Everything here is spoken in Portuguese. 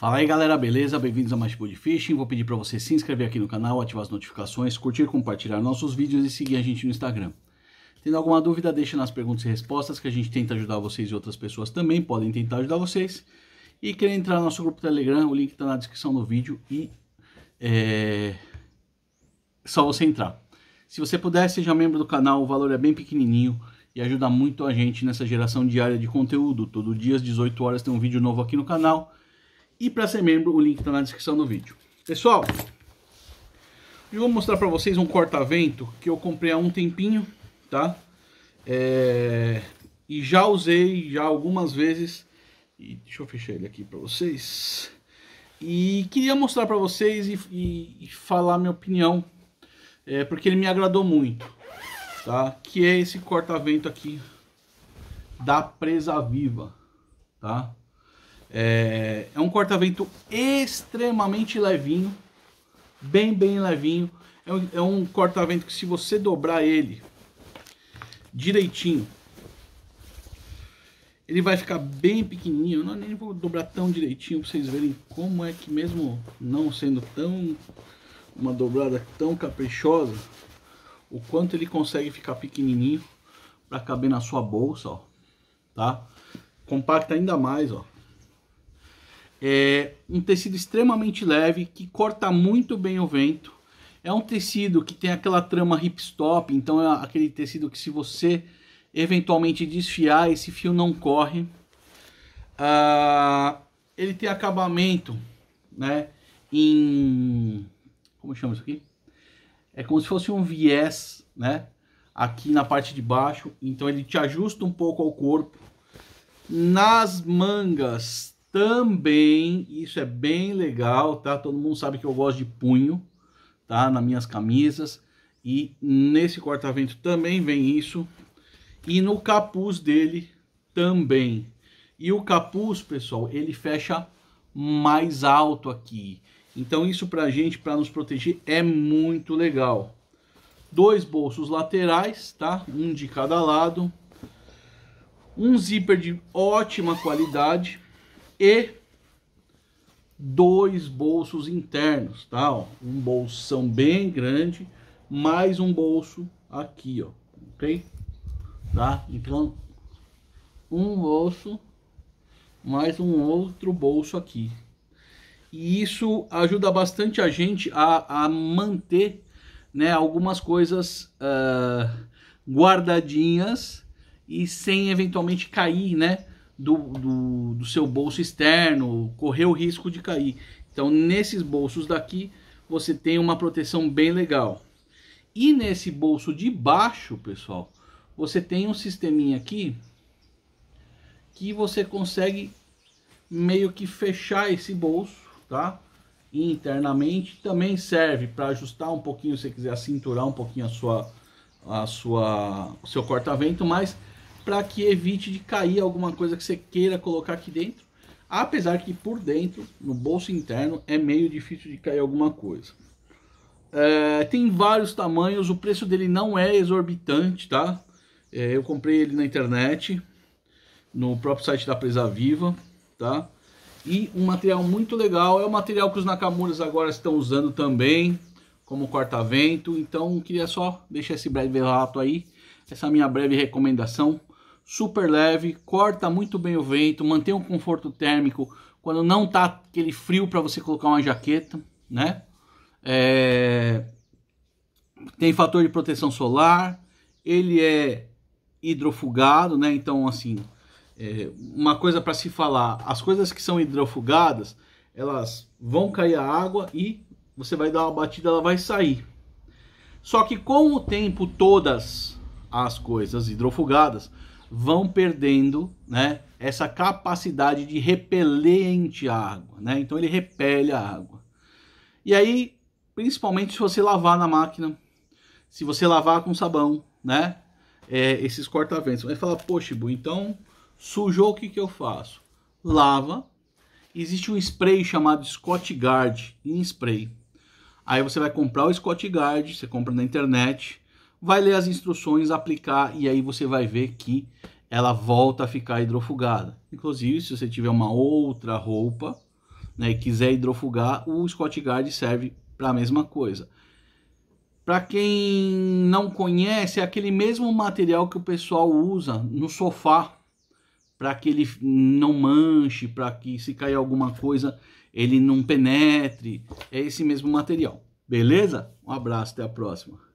Fala aí galera, beleza? Bem-vindos a mais tipo de Fishing. Vou pedir para você se inscrever aqui no canal, ativar as notificações, curtir, compartilhar nossos vídeos e seguir a gente no Instagram. Tendo alguma dúvida, deixa nas perguntas e respostas que a gente tenta ajudar vocês e outras pessoas também podem tentar ajudar vocês. E quer entrar no nosso grupo Telegram, o link está na descrição do vídeo e é só você entrar. Se você puder, seja membro do canal, o valor é bem pequenininho e ajuda muito a gente nessa geração diária de conteúdo. Todo dia às 18 horas tem um vídeo novo aqui no canal e para ser membro, o link está na descrição do vídeo. Pessoal, eu vou mostrar para vocês um corta-vento que eu comprei há um tempinho, tá? É... E já usei já algumas vezes. E deixa eu fechar ele aqui para vocês. E queria mostrar para vocês e, e, e, falar minha opinião, é, porque ele me agradou muito, tá? Que é esse corta-vento aqui da Presa Viva, tá? É, um corta-vento extremamente levinho, bem, bem levinho. É um, é um corta-vento que se você dobrar ele direitinho, ele vai ficar bem pequenininho. Eu não, nem vou dobrar tão direitinho para vocês verem como é que mesmo não sendo tão uma dobrada tão caprichosa, o quanto ele consegue ficar pequenininho para caber na sua bolsa, ó, tá? Compacta ainda mais, ó. É um tecido extremamente leve que corta muito bem o vento. É um tecido que tem aquela trama hipstop, então é aquele tecido que se você eventualmente desfiar, esse fio não corre. Ah, ele tem acabamento, né, em como chama isso aqui? É como se fosse um viés, né, aqui na parte de baixo, então ele te ajusta um pouco ao corpo. Nas mangas também, isso é bem legal, tá? Todo mundo sabe que eu gosto de punho, tá? Nas minhas camisas. E nesse corta-vento também vem isso. E no capuz dele também. E o capuz, pessoal, ele fecha mais alto aqui. Então isso pra gente, para nos proteger, é muito legal. Dois bolsos laterais, tá? Um de cada lado. Um zíper de ótima qualidade e dois bolsos internos, tá? Ó, um bolsão bem grande, mais um bolso aqui, ó, ok? Tá? Então, um bolso, mais um outro bolso aqui. E isso ajuda bastante a gente a, a manter, né, algumas coisas uh, guardadinhas e sem eventualmente cair, né? do, do, do seu bolso externo, correr o risco de cair. Então, nesses bolsos daqui, você tem uma proteção bem legal. E nesse bolso de baixo, pessoal, você tem um sisteminha aqui que você consegue meio que fechar esse bolso, tá? internamente também serve para ajustar um pouquinho, se quiser cinturar um pouquinho a sua a sua o seu corta-vento, mas para que evite de cair alguma coisa que você queira colocar aqui dentro. Apesar que por dentro, no bolso interno, é meio difícil de cair alguma coisa. É, tem vários tamanhos, o preço dele não é exorbitante, tá? É, eu comprei ele na internet, no próprio site da Presa Viva, tá? E um material muito legal, é o material que os Nakamuras agora estão usando também, como corta-vento. Então, queria só deixar esse breve relato aí, essa minha breve recomendação super leve, corta muito bem o vento, mantém um conforto térmico quando não tá aquele frio para você colocar uma jaqueta, né? É... Tem fator de proteção solar, ele é hidrofugado, né? Então, assim, é uma coisa para se falar, as coisas que são hidrofugadas, elas vão cair a água e você vai dar uma batida, ela vai sair. Só que com o tempo, todas as coisas hidrofugadas vão perdendo né, essa capacidade de repelente à água. Né? Então ele repele a água. E aí, principalmente se você lavar na máquina, se você lavar com sabão, né? É, esses corta-ventos. Vai falar, poxa, então sujou o que, que eu faço? Lava. Existe um spray chamado Scott Guard em spray. Aí você vai comprar o Scott Guard, você compra na internet vai ler as instruções, aplicar e aí você vai ver que ela volta a ficar hidrofugada. Inclusive, se você tiver uma outra roupa né, e quiser hidrofugar, o Scott Guard serve para a mesma coisa. Para quem não conhece, é aquele mesmo material que o pessoal usa no sofá para que ele não manche, para que se cair alguma coisa ele não penetre. É esse mesmo material. Beleza? Um abraço, até a próxima.